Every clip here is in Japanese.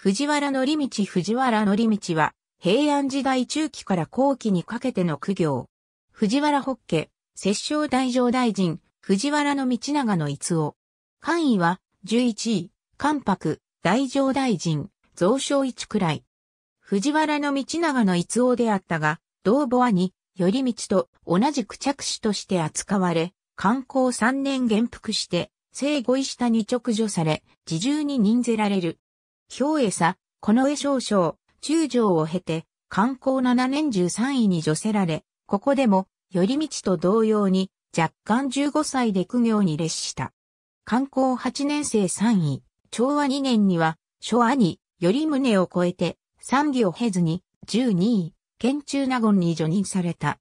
藤原則道藤原則道は、平安時代中期から後期にかけての苦行。藤原北家、摂政大上大臣、藤原道長の逸夫。官位は、11位、関白、大上大臣、増床一くらい。藤原道長の逸夫であったが、同母兄、頼道と同じく着手として扱われ、観光三年元服して、生後位下に直除され、自重に任ぜられる。兵衛佐、この江少将、中将を経て、観光7年13位に除せられ、ここでも、寄り道と同様に、若干15歳で苦行に列した。観光8年生3位、昭和2年には、諸兄、頼宗を超えて、三義を経ずに、12位、県中納言に除任された。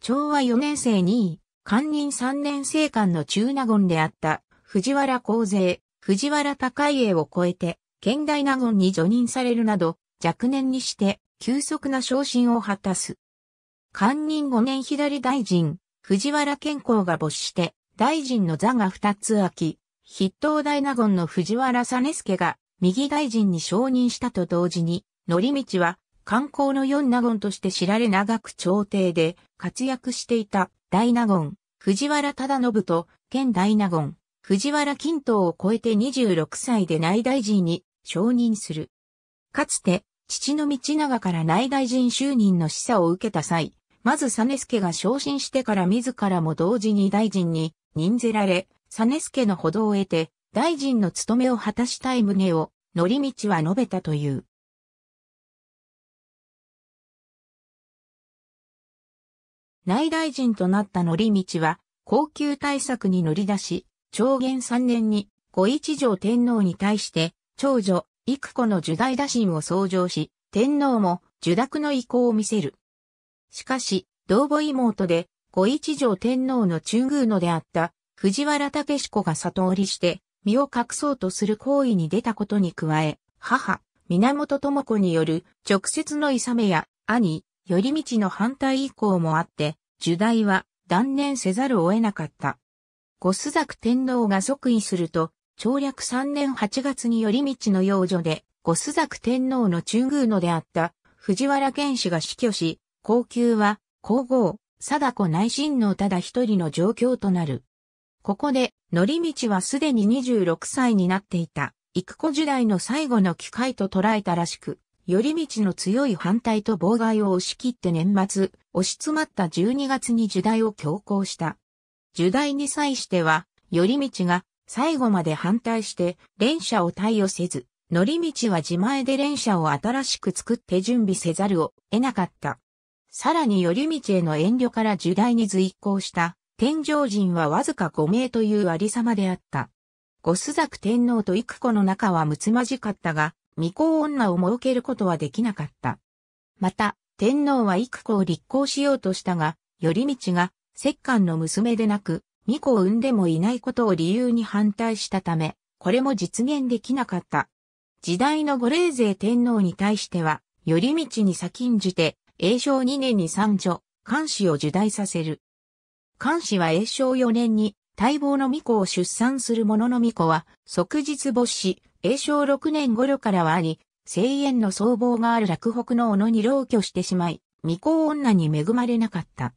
昭和4年生2位、官任3年生官の中納言であった、藤原公勢、藤原高家を超えて、県大納言に除任されるなど、若年にして急速な昇進を果たす。官任5年左大臣、藤原健康が没して、大臣の座が2つ空き、筆頭大納言の藤原実助が右大臣に承認したと同時に、則道は観光の四納言として知られ長く朝廷で活躍していた大納言、藤原忠信と県大納言、藤原金等を超えて26歳で内大臣に承認する。かつて、父の道長から内大臣就任の示唆を受けた際、まず実助が昇進してから自らも同時に大臣に任ぜられ、実助の歩道を得て、大臣の務めを果たしたい旨を、り道は述べたという。内大臣となったり道は、高級対策に乗り出し、長元3年に、ご一条天皇に対して、長女、幾子の受大打診を創上し、天皇も受諾の意向を見せる。しかし、同母妹で、五一条天皇の中宮のであった藤原武子が里折りして、身を隠そうとする行為に出たことに加え、母、源智子による直接のいさめや兄、頼道の反対意向もあって、受大は断念せざるを得なかった。五須作天皇が即位すると、長略3年8月に頼道の養女で、五須作天皇の中宮のであった藤原玄氏が死去し、皇宮は皇后、貞子内親王ただ一人の状況となる。ここで、則道はすでに26歳になっていた、育子時代の最後の機会と捉えたらしく、頼道の強い反対と妨害を押し切って年末、押し詰まった12月に受代を強行した。受代に際しては、頼道が最後まで反対して、連射を貸与せず、乗り道は自前で連射を新しく作って準備せざるを得なかった。さらに寄り道への遠慮から受大に随行した、天上人はわずか5名というありさまであった。ご朱雀天皇と幾子の仲は睦まじかったが、未婚女を設けることはできなかった。また、天皇は幾子を立候しようとしたが、り道が、摂関の娘でなく、2個を産んでもいないことを理由に反対したため、これも実現できなかった。時代の五霊勢天皇に対しては、寄り道に先んじて、永正2年に三女、漢氏を受代させる。漢氏は永正4年に、待望の巫女を出産する者の巫女は、即日没し、永正6年頃からはあり、生縁の相貌がある落北の斧に老去してしまい、巫女女に恵まれなかった。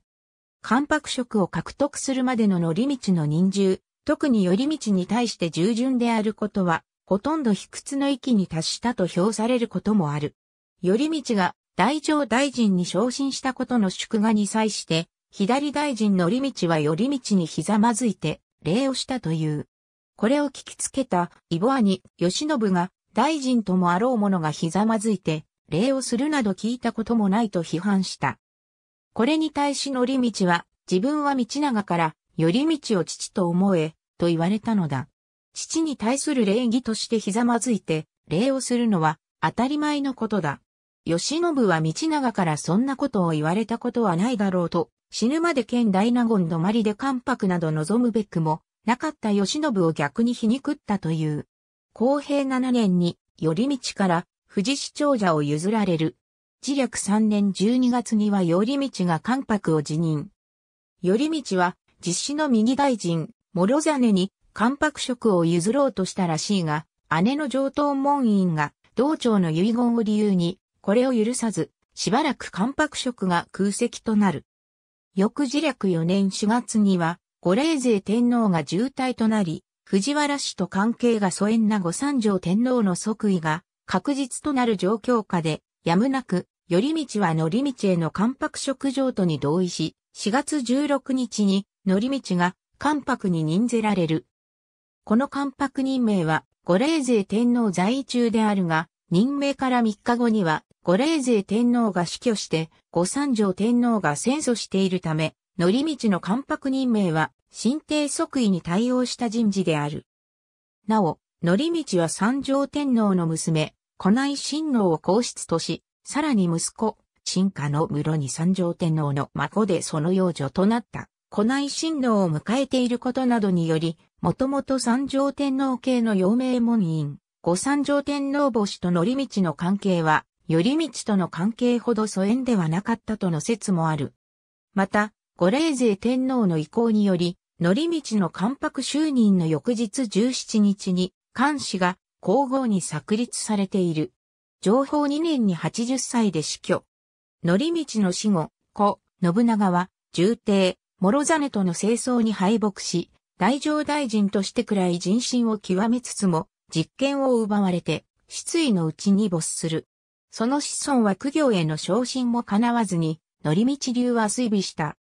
関白職を獲得するまでの乗り道の人従、特に寄り道に対して従順であることは、ほとんど卑屈の域に達したと評されることもある。寄り道が大乗大臣に昇進したことの祝賀に際して、左大臣乗り道は寄り道にひざまずいて、礼をしたという。これを聞きつけた、イボアシノブが、大臣ともあろう者がひざまずいて、礼をするなど聞いたこともないと批判した。これに対し乗り道は、自分は道長から、寄り道を父と思え、と言われたのだ。父に対する礼儀としてひざまずいて、礼をするのは、当たり前のことだ。吉信は道長からそんなことを言われたことはないだろうと、死ぬまで県大納言止まりで関白など望むべくも、なかった吉信を逆に皮肉ったという。公平7年に、り道から、富士市長者を譲られる。自略3年12月には頼道が関白を辞任。頼道は、実施の右大臣、諸真に関白職を譲ろうとしたらしいが、姉の上等門院が、道長の遺言を理由に、これを許さず、しばらく関白職が空席となる。翌自略4年4月には、五霊勢天皇が重体となり、藤原氏と関係が疎遠な御三条天皇の即位が確実となる状況下で、やむなく頼道は乗り道への関白食場とに同意し、4月16日に乗り道が関白に任ぜられる。この関白任命は、五霊勢天皇在位中であるが、任命から3日後には、五霊勢天皇が死去して、五三条天皇が戦争しているため、乗り道の関白任命は、新帝即位に対応した人事である。なお、乗り道は三条天皇の娘、古内親王を皇室とし、さらに息子、陳家の室に三条天皇の孫でその養女となった、古内親王を迎えていることなどにより、もともと三条天皇系の陽明門院、五三条天皇母と乗道の関係は、頼道との関係ほど疎遠ではなかったとの説もある。また、御霊勢天皇の意向により、乗道の関白就任の翌日17日に、漢氏が皇后に作立されている。情報2年に80歳で死去。乗り道の死後、子、信長は、重帝、諸ネとの清掃に敗北し、大乗大臣としてくらい人心を極めつつも、実権を奪われて、失意のうちに没する。その子孫は苦行への昇進も叶わずに、乗り道流は衰微した。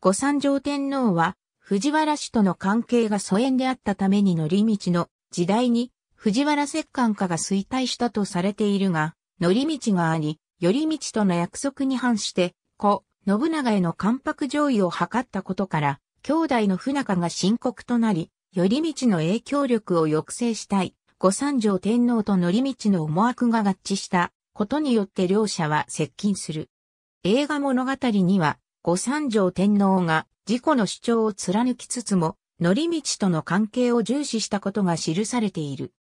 五三条天皇は、藤原氏との関係が疎遠であったために乗り道の時代に藤原摂関家が衰退したとされているが、乗り道があり、寄り道との約束に反して、子、信長への関白上位を図ったことから、兄弟の不仲が深刻となり、寄り道の影響力を抑制したい、五三条天皇と乗り道の思惑が合致したことによって両者は接近する。映画物語には、五三条天皇が自己の主張を貫きつつも、乗り道との関係を重視したことが記されている。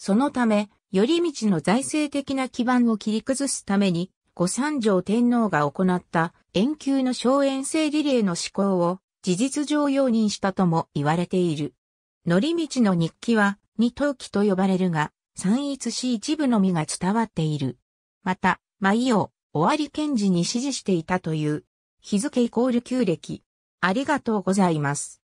そのため、頼道の財政的な基盤を切り崩すために、御三条天皇が行った遠急の荘園制リレーの施行を事実上容認したとも言われている。り道の日記は二刀記と呼ばれるが、三逸し一部のみが伝わっている。また、舞を終わり賢治に指示していたという、日付イコール旧暦。ありがとうございます。